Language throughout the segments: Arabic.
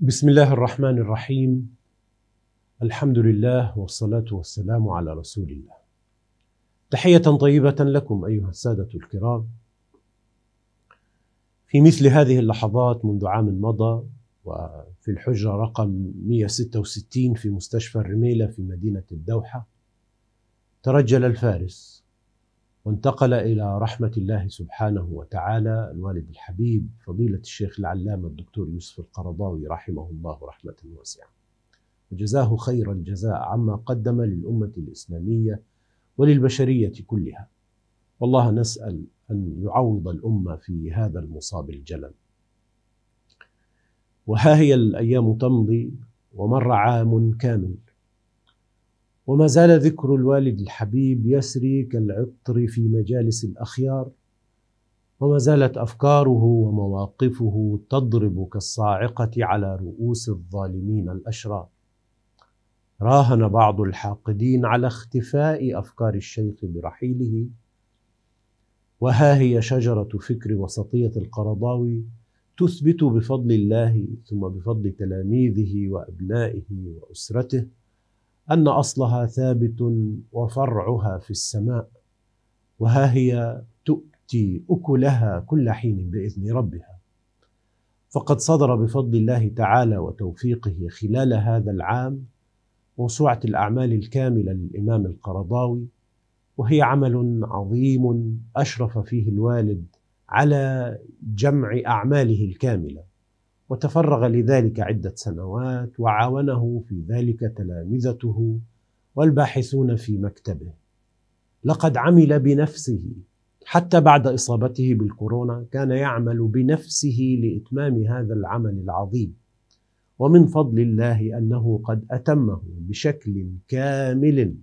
بسم الله الرحمن الرحيم الحمد لله والصلاة والسلام على رسول الله تحية طيبة لكم أيها السادة الكرام في مثل هذه اللحظات منذ عام مضى وفي الحجرة رقم 166 في مستشفى الرميلة في مدينة الدوحة ترجل الفارس وانتقل إلى رحمة الله سبحانه وتعالى الوالد الحبيب فضيلة الشيخ العلامة الدكتور يوسف القرضاوي رحمه الله رحمة واسعة وجزاه خير الجزاء عما قدم للأمة الإسلامية وللبشرية كلها والله نسأل أن يعوض الأمة في هذا المصاب الجلل وها هي الأيام تمضي ومر عام كامل وما زال ذكر الوالد الحبيب يسري كالعطر في مجالس الأخيار وما زالت أفكاره ومواقفه تضرب كالصاعقة على رؤوس الظالمين الأشرار راهن بعض الحاقدين على اختفاء أفكار الشيخ برحيله وها هي شجرة فكر وسطية القرضاوي تثبت بفضل الله ثم بفضل تلاميذه وأبنائه وأسرته ان اصلها ثابت وفرعها في السماء وها هي تؤتي اكلها كل حين باذن ربها فقد صدر بفضل الله تعالى وتوفيقه خلال هذا العام موسوعه الاعمال الكامله للامام القرضاوي وهي عمل عظيم اشرف فيه الوالد على جمع اعماله الكامله وتفرغ لذلك عدة سنوات وعاونه في ذلك تلامذته والباحثون في مكتبه لقد عمل بنفسه حتى بعد إصابته بالكورونا كان يعمل بنفسه لإتمام هذا العمل العظيم ومن فضل الله أنه قد أتمه بشكل كامل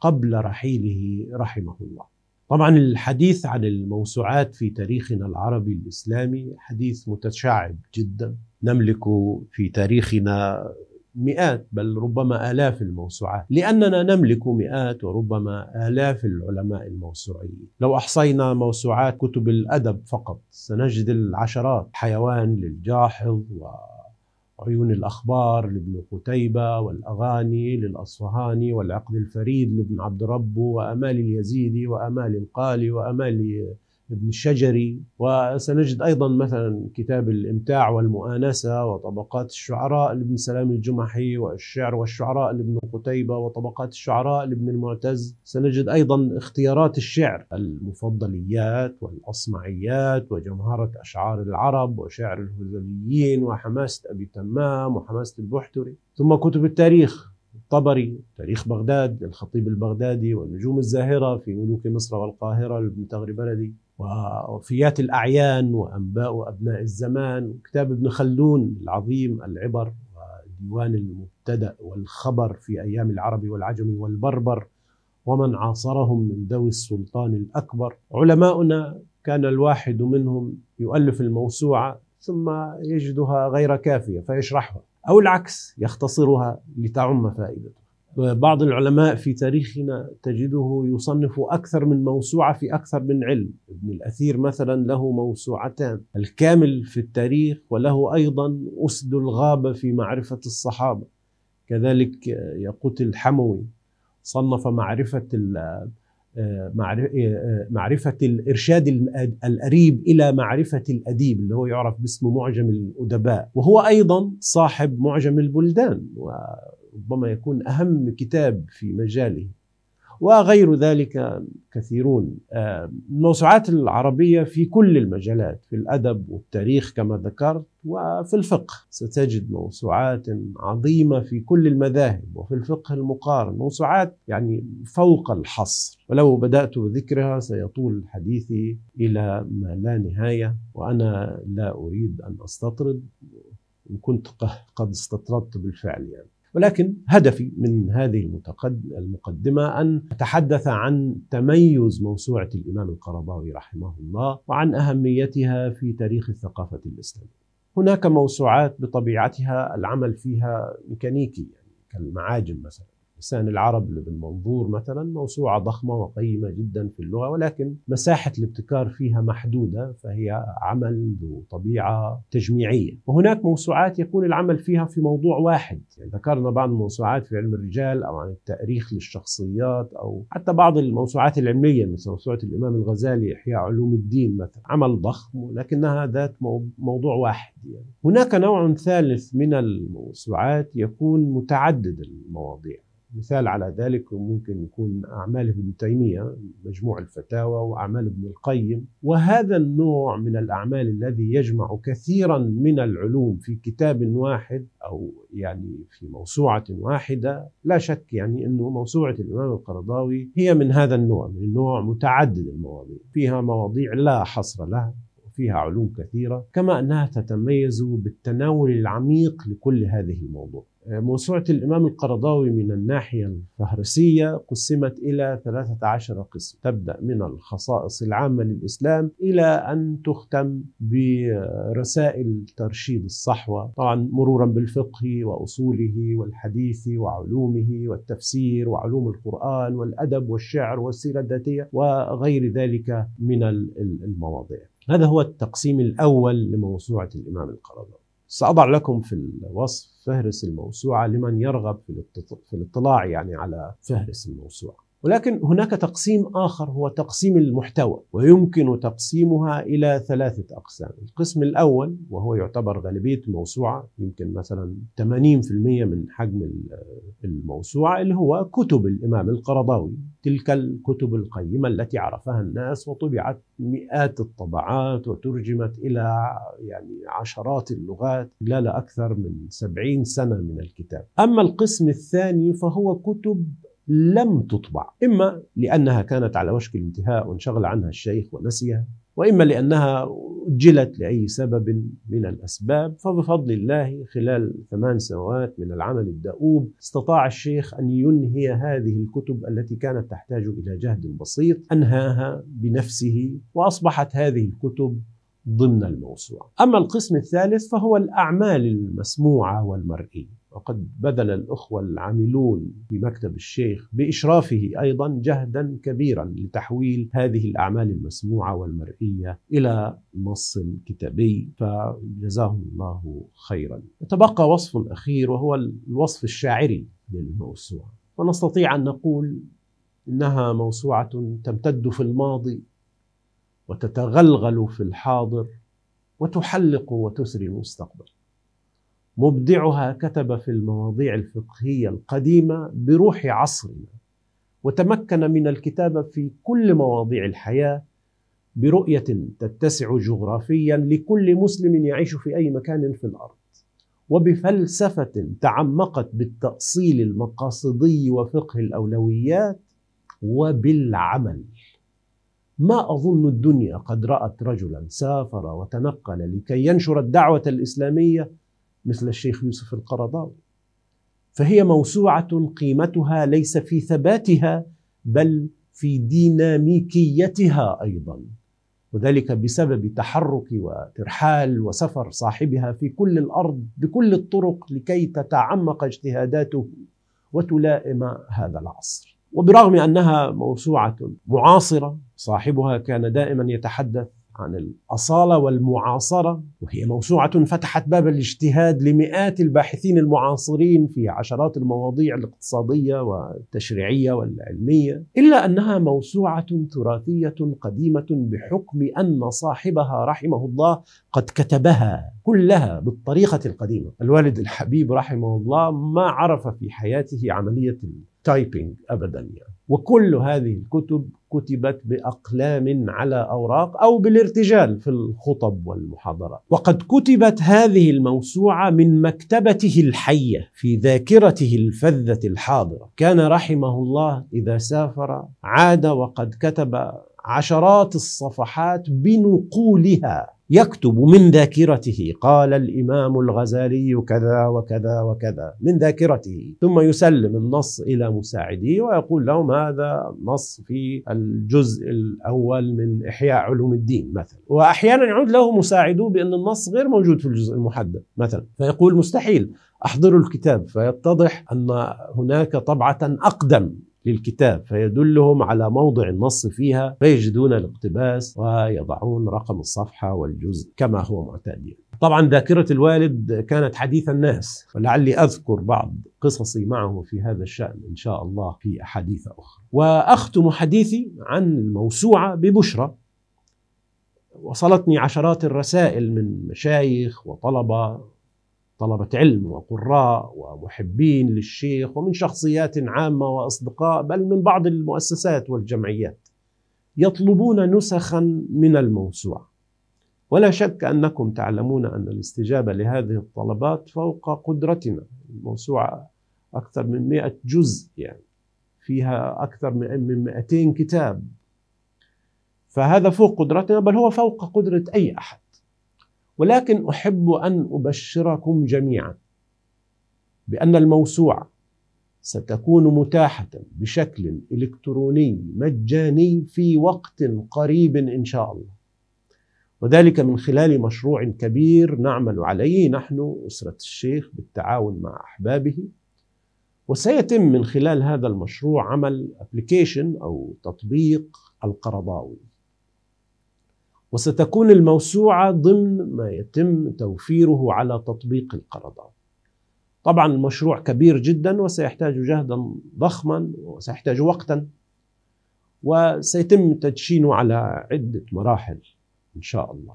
قبل رحيله رحمه الله طبعا الحديث عن الموسوعات في تاريخنا العربي الاسلامي حديث متشعب جدا نملك في تاريخنا مئات بل ربما آلاف الموسوعات لأننا نملك مئات وربما آلاف العلماء الموسوعيين لو أحصينا موسوعات كتب الأدب فقط سنجد العشرات حيوان للجاحظ و عيون الأخبار لابن قتيبة والأغاني للأصفهاني والعقد الفريد لابن عبد ربه وأمال اليزيدي وأمال القالي وأمال ابن الشجري وسنجد أيضا مثلا كتاب الإمتاع والمؤانسة وطبقات الشعراء لابن سلام الجمحي والشعر والشعراء لابن قتيبة وطبقات الشعراء لابن المعتز سنجد أيضا اختيارات الشعر المفضليات والأصمعيات وجمهرة أشعار العرب وشعر الهذليين وحماسة أبي تمام وحماسة البحتري ثم كتب التاريخ الطبري تاريخ بغداد الخطيب البغدادي والنجوم الزاهرة في ملوك مصر والقاهرة لابن تغري بلدي ووفيات الأعيان وأنباء أبناء الزمان وكتاب ابن خلدون العظيم العبر وديوان المبتدأ والخبر في أيام العرب والعجم والبربر ومن عاصرهم من ذوي السلطان الأكبر علماؤنا كان الواحد منهم يؤلف الموسوعة ثم يجدها غير كافية فيشرحها أو العكس يختصرها لتعم فائدته بعض العلماء في تاريخنا تجده يصنف أكثر من موسوعة في أكثر من علم ابن الأثير مثلا له موسوعتان الكامل في التاريخ وله أيضا أسد الغابة في معرفة الصحابة كذلك يقوت الحموي صنف معرفة آه، آه، آه، معرفة الإرشاد القريب إلى معرفة الأديب اللي هو يعرف باسم معجم الأدباء وهو أيضا صاحب معجم البلدان وربما يكون أهم كتاب في مجاله وغير ذلك كثيرون آه، الموسوعات العربية في كل المجالات في الأدب والتاريخ كما ذكرت وفي الفقه ستجد موسوعات عظيمة في كل المذاهب وفي الفقه المقارن موسوعات يعني فوق الحصر ولو بدأت بذكرها سيطول حديثي إلى ما لا نهاية وأنا لا أريد أن أستطرد إن كنت قد استطردت بالفعل يعني ولكن هدفي من هذه المقدمة أن أتحدث عن تميز موسوعة الإمام القرضاوي رحمه الله وعن أهميتها في تاريخ الثقافة الإسلامية هناك موسوعات بطبيعتها العمل فيها ميكانيكي يعني كالمعاجم مثلا لسان العرب لابن منظور مثلا موسوعة ضخمة وقيمة جدا في اللغة ولكن مساحة الابتكار فيها محدودة فهي عمل ذو طبيعة تجميعية وهناك موسوعات يكون العمل فيها في موضوع واحد يعني ذكرنا بعض الموسوعات في علم الرجال أو عن التأريخ للشخصيات أو حتى بعض الموسوعات العلمية مثل موسوعة الإمام الغزالي إحياء علوم الدين مثلا عمل ضخم ولكنها ذات موضوع واحد يعني. هناك نوع ثالث من الموسوعات يكون متعدد المواضيع مثال على ذلك ممكن يكون أعمال ابن تيمية مجموع الفتاوى وأعمال ابن القيم وهذا النوع من الأعمال الذي يجمع كثيرا من العلوم في كتاب واحد أو يعني في موسوعة واحدة لا شك يعني أنه موسوعة الإمام القرضاوي هي من هذا النوع من النوع متعدد المواضيع فيها مواضيع لا حصر لها فيها علوم كثيرة كما أنها تتميز بالتناول العميق لكل هذه الموضوع آه، موسوعة الإمام القرضاوي من الناحية الفهرسية قسمت إلى 13 قسم تبدأ من الخصائص العامة للإسلام إلى أن تختم برسائل ترشيد الصحوة طبعا مرورا بالفقه وأصوله والحديث وعلومه والتفسير وعلوم القرآن والأدب والشعر والسيرة الذاتية وغير ذلك من المواضيع هذا هو التقسيم الأول لموسوعة الإمام القرضاوي سأضع لكم في الوصف فهرس الموسوعة لمن يرغب في الاطلاع يعني على فهرس الموسوعة ولكن هناك تقسيم آخر هو تقسيم المحتوى ويمكن تقسيمها إلى ثلاثة أقسام القسم الأول وهو يعتبر غالبية الموسوعة يمكن مثلا 80% من حجم الموسوعة اللي هو كتب الإمام القرضاوي تلك الكتب القيمة التي عرفها الناس وطبعت مئات الطبعات وترجمت إلى يعني عشرات اللغات خلال أكثر من سبعين سنة من الكتاب أما القسم الثاني فهو كتب لم تطبع إما لأنها كانت على وشك الانتهاء وانشغل عنها الشيخ ونسيها وإما لأنها أجلت لأي سبب من الأسباب فبفضل الله خلال ثمان سنوات من العمل الدؤوب استطاع الشيخ أن ينهي هذه الكتب التي كانت تحتاج إلى جهد بسيط أنهاها بنفسه وأصبحت هذه الكتب ضمن الموسوعة أما القسم الثالث فهو الأعمال المسموعة والمرئية وقد بذل الأخوة العاملون في مكتب الشيخ بإشرافه أيضا جهدا كبيرا لتحويل هذه الأعمال المسموعة والمرئية إلى نص كتابي فجزاهم الله خيرا تبقى وصف الأخير وهو الوصف الشاعري للموسوعة ونستطيع أن نقول إنها موسوعة تمتد في الماضي وتتغلغل في الحاضر وتحلق وتسري المستقبل مبدعها كتب في المواضيع الفقهيه القديمه بروح عصرنا وتمكن من الكتابه في كل مواضيع الحياه برؤيه تتسع جغرافيا لكل مسلم يعيش في اي مكان في الارض وبفلسفه تعمقت بالتاصيل المقاصدي وفقه الاولويات وبالعمل ما اظن الدنيا قد رات رجلا سافر وتنقل لكي ينشر الدعوه الاسلاميه مثل الشيخ يوسف القرضاوي فهي موسوعه قيمتها ليس في ثباتها بل في ديناميكيتها ايضا وذلك بسبب تحرك وترحال وسفر صاحبها في كل الارض بكل الطرق لكي تتعمق اجتهاداته وتلائم هذا العصر وبرغم انها موسوعه معاصره صاحبها كان دائما يتحدث عن الأصالة والمعاصرة وهي موسوعة فتحت باب الاجتهاد لمئات الباحثين المعاصرين في عشرات المواضيع الاقتصادية والتشريعية والعلمية إلا أنها موسوعة تراثية قديمة بحكم أن صاحبها رحمه الله قد كتبها كلها بالطريقة القديمة الوالد الحبيب رحمه الله ما عرف في حياته عملية التايبينج أبدا يعني. وكل هذه الكتب كتبت باقلام على اوراق او بالارتجال في الخطب والمحاضرات وقد كتبت هذه الموسوعه من مكتبته الحيه في ذاكرته الفذه الحاضره كان رحمه الله اذا سافر عاد وقد كتب عشرات الصفحات بنقولها يكتب من ذاكرته قال الامام الغزالي كذا وكذا وكذا من ذاكرته ثم يسلم النص الى مساعديه ويقول لهم هذا النص في الجزء الاول من احياء علوم الدين مثلا واحيانا يعود له مساعده بان النص غير موجود في الجزء المحدد مثلا فيقول مستحيل احضروا الكتاب فيتضح ان هناك طبعه اقدم للكتاب فيدلهم على موضع النص فيها فيجدون الاقتباس ويضعون رقم الصفحة والجزء كما هو معتاد طبعا ذاكرة الوالد كانت حديث الناس ولعلي أذكر بعض قصصي معه في هذا الشأن إن شاء الله في أحاديث أخرى وأختم حديثي عن الموسوعة ببشرى وصلتني عشرات الرسائل من مشايخ وطلبة طلبة علم وقراء ومحبين للشيخ ومن شخصيات عامة وأصدقاء بل من بعض المؤسسات والجمعيات يطلبون نسخا من الموسوعة ولا شك أنكم تعلمون أن الاستجابة لهذه الطلبات فوق قدرتنا الموسوعة أكثر من 100 جزء يعني فيها أكثر من 200 كتاب فهذا فوق قدرتنا بل هو فوق قدرة أي أحد ولكن احب ان ابشركم جميعا بان الموسوعه ستكون متاحه بشكل الكتروني مجاني في وقت قريب ان شاء الله وذلك من خلال مشروع كبير نعمل عليه نحن اسره الشيخ بالتعاون مع احبابه وسيتم من خلال هذا المشروع عمل ابلكيشن او تطبيق القرضاوي وستكون الموسوعة ضمن ما يتم توفيره على تطبيق القرضات طبعا المشروع كبير جدا وسيحتاج جهدا ضخما وسيحتاج وقتا وسيتم تدشينه على عدة مراحل إن شاء الله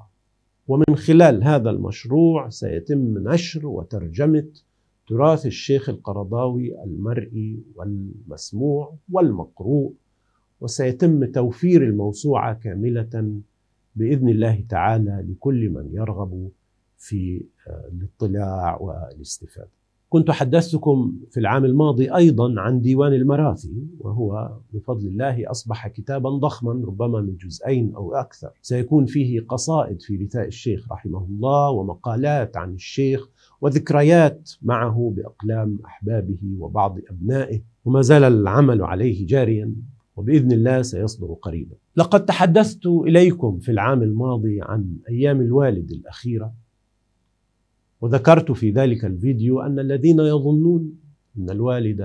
ومن خلال هذا المشروع سيتم نشر وترجمة تراث الشيخ القرضاوي المرئي والمسموع والمقروء وسيتم توفير الموسوعة كاملة باذن الله تعالى لكل من يرغب في آه، الاطلاع والاستفاده. كنت حدثتكم في العام الماضي ايضا عن ديوان المراثي وهو بفضل الله اصبح كتابا ضخما ربما من جزئين او اكثر، سيكون فيه قصائد في رثاء الشيخ رحمه الله ومقالات عن الشيخ وذكريات معه باقلام احبابه وبعض ابنائه وما زال العمل عليه جاريا وباذن الله سيصدر قريبا. لقد تحدثت اليكم في العام الماضي عن ايام الوالد الاخيره وذكرت في ذلك الفيديو ان الذين يظنون ان الوالد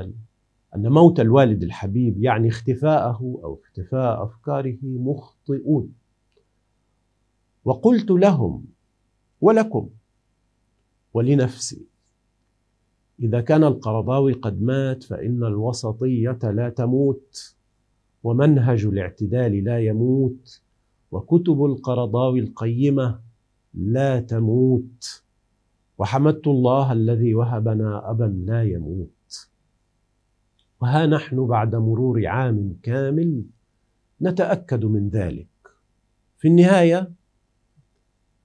ان موت الوالد الحبيب يعني اختفاءه او اختفاء افكاره مخطئون. وقلت لهم ولكم ولنفسي اذا كان القرضاوي قد مات فان الوسطيه لا تموت ومنهج الاعتدال لا يموت وكتب القرضاوي القيمة لا تموت وحمدت الله الذي وهبنا أبا لا يموت وها نحن بعد مرور عام كامل نتأكد من ذلك في النهاية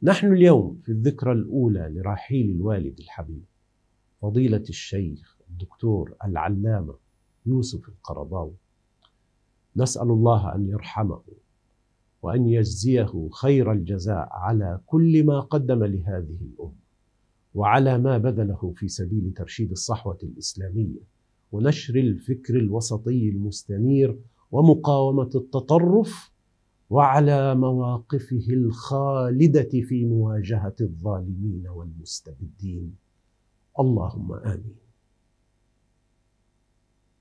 نحن اليوم في الذكرى الأولى لرحيل الوالد الحبيب فضيلة الشيخ الدكتور العلامة يوسف القرضاوي نسال الله ان يرحمه وان يجزيه خير الجزاء على كل ما قدم لهذه الامه وعلى ما بذله في سبيل ترشيد الصحوه الاسلاميه ونشر الفكر الوسطي المستنير ومقاومه التطرف وعلى مواقفه الخالده في مواجهه الظالمين والمستبدين اللهم امين